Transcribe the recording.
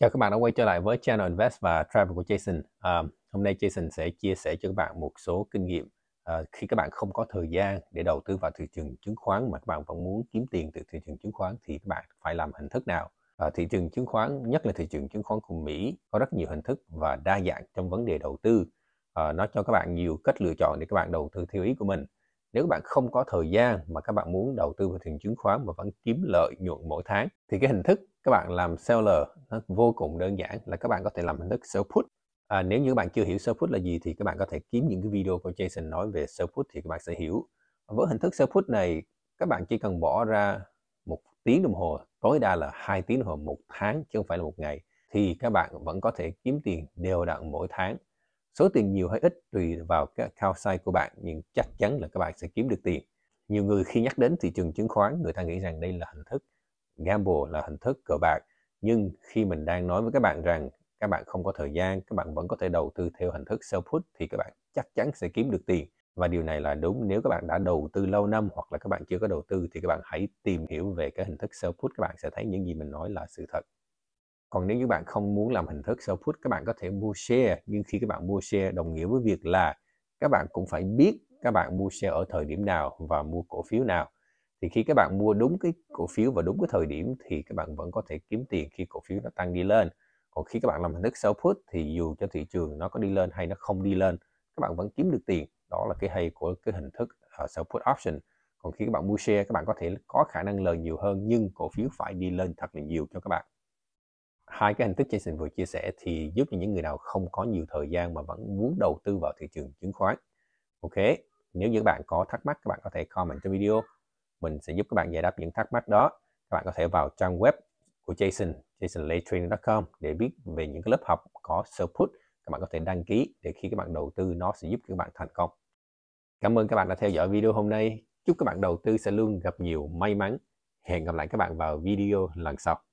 Chào các bạn đã quay trở lại với Channel Invest và Travel của Jason. À, hôm nay Jason sẽ chia sẻ cho các bạn một số kinh nghiệm à, khi các bạn không có thời gian để đầu tư vào thị trường chứng khoán mà các bạn vẫn muốn kiếm tiền từ thị trường chứng khoán thì các bạn phải làm hình thức nào. À, thị trường chứng khoán, nhất là thị trường chứng khoán của Mỹ có rất nhiều hình thức và đa dạng trong vấn đề đầu tư. À, nó cho các bạn nhiều cách lựa chọn để các bạn đầu tư theo ý của mình nếu các bạn không có thời gian mà các bạn muốn đầu tư vào thị trường chứng khoán mà vẫn kiếm lợi nhuận mỗi tháng thì cái hình thức các bạn làm seller nó vô cùng đơn giản là các bạn có thể làm hình thức sell put à, nếu như các bạn chưa hiểu sell put là gì thì các bạn có thể kiếm những cái video của Jason nói về sell put thì các bạn sẽ hiểu với hình thức sell put này các bạn chỉ cần bỏ ra một tiếng đồng hồ tối đa là hai tiếng đồng hồ một tháng chứ không phải là một ngày thì các bạn vẫn có thể kiếm tiền đều đặn mỗi tháng Số tiền nhiều hay ít tùy vào cái account size của bạn nhưng chắc chắn là các bạn sẽ kiếm được tiền. Nhiều người khi nhắc đến thị trường chứng khoán người ta nghĩ rằng đây là hình thức gamble là hình thức cờ bạc nhưng khi mình đang nói với các bạn rằng các bạn không có thời gian, các bạn vẫn có thể đầu tư theo hình thức sell put thì các bạn chắc chắn sẽ kiếm được tiền. Và điều này là đúng nếu các bạn đã đầu tư lâu năm hoặc là các bạn chưa có đầu tư thì các bạn hãy tìm hiểu về cái hình thức sell put các bạn sẽ thấy những gì mình nói là sự thật còn nếu như bạn không muốn làm hình thức sell put các bạn có thể mua share nhưng khi các bạn mua share đồng nghĩa với việc là các bạn cũng phải biết các bạn mua share ở thời điểm nào và mua cổ phiếu nào thì khi các bạn mua đúng cái cổ phiếu và đúng cái thời điểm thì các bạn vẫn có thể kiếm tiền khi cổ phiếu nó tăng đi lên còn khi các bạn làm hình thức sell put thì dù cho thị trường nó có đi lên hay nó không đi lên các bạn vẫn kiếm được tiền đó là cái hay của cái hình thức uh, sell put option còn khi các bạn mua share các bạn có thể có khả năng lời nhiều hơn nhưng cổ phiếu phải đi lên thật là nhiều cho các bạn hai cái hình thức Jason vừa chia sẻ thì giúp cho những người nào không có nhiều thời gian mà vẫn muốn đầu tư vào thị trường chứng khoán. Ok, nếu như các bạn có thắc mắc các bạn có thể comment cho video, mình sẽ giúp các bạn giải đáp những thắc mắc đó. Các bạn có thể vào trang web của Jason, jasonlaytrading.com để biết về những cái lớp học có support. Các bạn có thể đăng ký để khi các bạn đầu tư nó sẽ giúp các bạn thành công. Cảm ơn các bạn đã theo dõi video hôm nay. Chúc các bạn đầu tư sẽ luôn gặp nhiều may mắn. Hẹn gặp lại các bạn vào video lần sau.